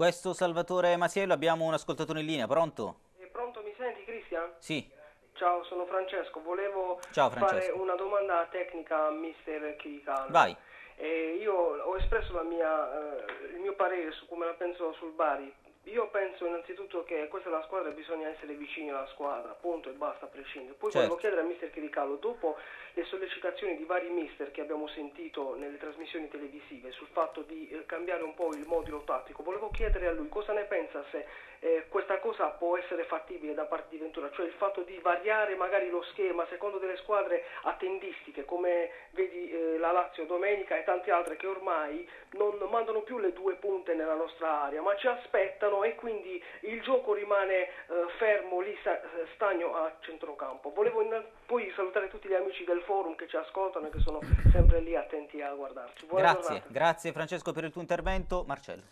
Questo Salvatore Masiello, abbiamo un ascoltatore in linea, pronto? È pronto, mi senti Cristian? Sì. Ciao, sono Francesco, volevo Ciao, Francesco. fare una domanda tecnica a mister Chiricano. Vai. Eh, io ho espresso mia, eh, il mio parere su come la penso sul Bari, io penso innanzitutto che questa è la squadra e bisogna essere vicini alla squadra, punto e basta, a prescindere. Poi certo. volevo chiedere a mister Chiricalo, dopo le sollecitazioni di vari mister che abbiamo sentito nelle trasmissioni televisive sul fatto di eh, cambiare un po' il modulo tattico, volevo chiedere a lui cosa ne pensa se eh, questa cosa può essere fattibile da parte di Ventura, cioè il fatto di variare magari lo schema secondo delle squadre attendistiche, come vedi eh, la Lazio domenica e tante altre che ormai non mandano più le due punte nella nostra area, ma ci aspettano e quindi il gioco rimane eh, fermo lì eh, stagno a centrocampo. Volevo poi salutare tutti gli amici del forum che ci ascoltano e che sono sempre lì attenti a guardarci. Buona grazie, giornata. grazie Francesco per il tuo intervento. Marcello.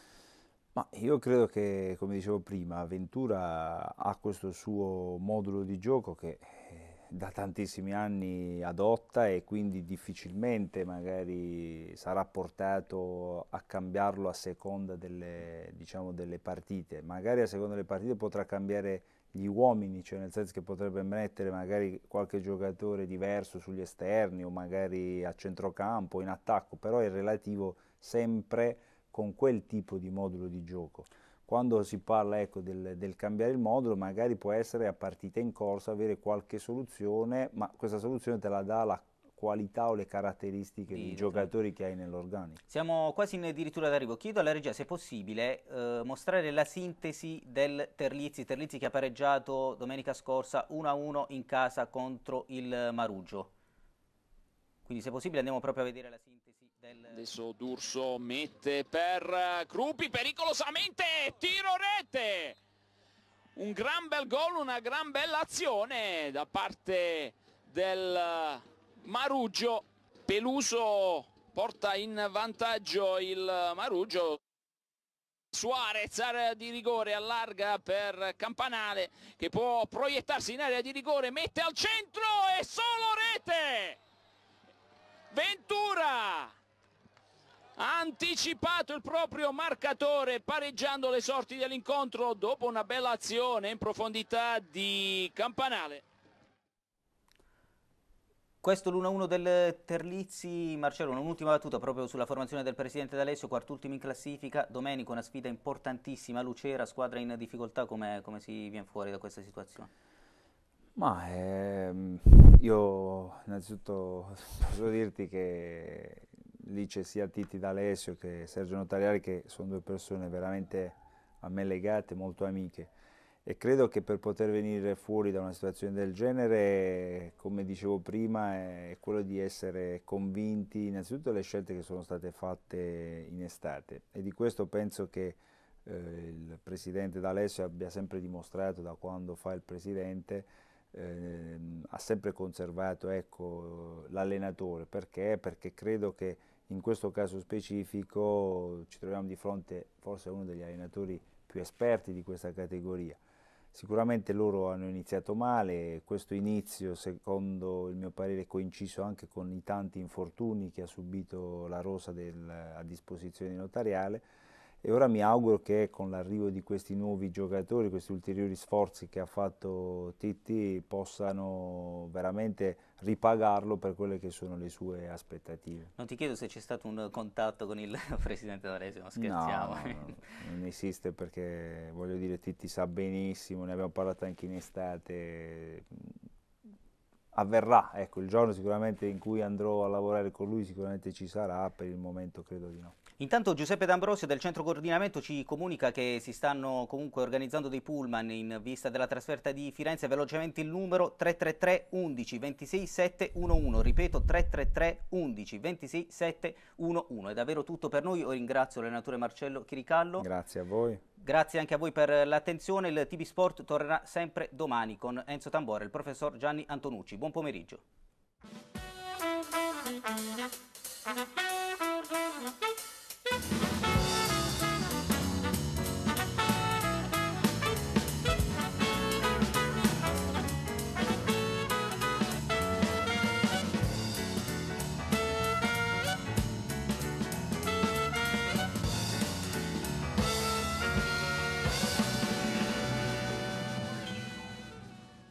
Ma io credo che, come dicevo prima, Ventura ha questo suo modulo di gioco che da tantissimi anni adotta e quindi difficilmente magari sarà portato a cambiarlo a seconda delle, diciamo, delle partite. Magari a seconda delle partite potrà cambiare gli uomini, cioè nel senso che potrebbe mettere magari qualche giocatore diverso sugli esterni o magari a centrocampo, in attacco, però è relativo sempre con quel tipo di modulo di gioco. Quando si parla ecco, del, del, cambiare il modulo, magari può essere a partita in corso avere qualche soluzione, ma questa soluzione te la dà la qualità o le caratteristiche dei giocatori che hai nell'organico. Siamo quasi in dirittura d'arrivo. Chiedo alla regia se è possibile eh, mostrare la sintesi del Terlizzi, Terlizzi che ha pareggiato domenica scorsa 1-1 in casa contro il Maruggio. Quindi se possibile andiamo proprio a vedere la sintesi del... Adesso D'Urso mette per eh, Krupi, pericolosamente, tiro rete! Un gran bel gol, una gran bella azione da parte del eh, Maruggio. Peluso porta in vantaggio il Maruggio. Suarez, area di rigore, allarga per Campanale che può proiettarsi in area di rigore, mette al centro e solo rete! anticipato il proprio marcatore pareggiando le sorti dell'incontro dopo una bella azione in profondità di Campanale. Questo l'1-1 del Terlizzi, Marcello, un'ultima battuta proprio sulla formazione del presidente D'Alessio, quart'ultimo in classifica, Domenico una sfida importantissima, Lucera, squadra in difficoltà, come, come si viene fuori da questa situazione? Ma ehm, io innanzitutto posso dirti che lì c'è sia Titi D'Alessio che Sergio Notariari che sono due persone veramente a me legate, molto amiche e credo che per poter venire fuori da una situazione del genere, come dicevo prima, è quello di essere convinti innanzitutto delle scelte che sono state fatte in estate e di questo penso che eh, il presidente D'Alessio abbia sempre dimostrato da quando fa il presidente eh, ha sempre conservato ecco, l'allenatore perché? perché credo che in questo caso specifico ci troviamo di fronte forse a uno degli allenatori più esperti di questa categoria. Sicuramente loro hanno iniziato male, questo inizio secondo il mio parere è coinciso anche con i tanti infortuni che ha subito la Rosa del, a disposizione notariale, e ora mi auguro che con l'arrivo di questi nuovi giocatori, questi ulteriori sforzi che ha fatto Titti possano veramente ripagarlo per quelle che sono le sue aspettative. Non ti chiedo se c'è stato un contatto con il presidente D'Alessio, scherziamo. No, non esiste perché voglio dire Titti sa benissimo, ne abbiamo parlato anche in estate, avverrà, ecco il giorno sicuramente in cui andrò a lavorare con lui sicuramente ci sarà, per il momento credo di no. Intanto Giuseppe D'Ambrosio del centro coordinamento ci comunica che si stanno comunque organizzando dei pullman in vista della trasferta di Firenze, velocemente il numero 333 11 26 711, ripeto 333 11 26 711, è davvero tutto per noi, io ringrazio l'allenatore Marcello Chiricallo. Grazie a voi. Grazie anche a voi per l'attenzione, il TB Sport tornerà sempre domani con Enzo Tambore e il professor Gianni Antonucci. Buon pomeriggio.